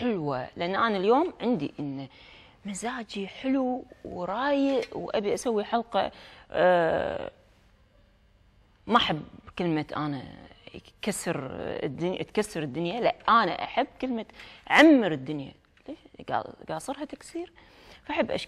حلوه لان انا اليوم عندي ان مزاجي حلو ورايق وابي اسوي حلقه أه ما احب كلمه انا كسر الدنيا تكسر الدنيا لا انا احب كلمه عمر الدنيا قاصرها تكسير فاحب اشكر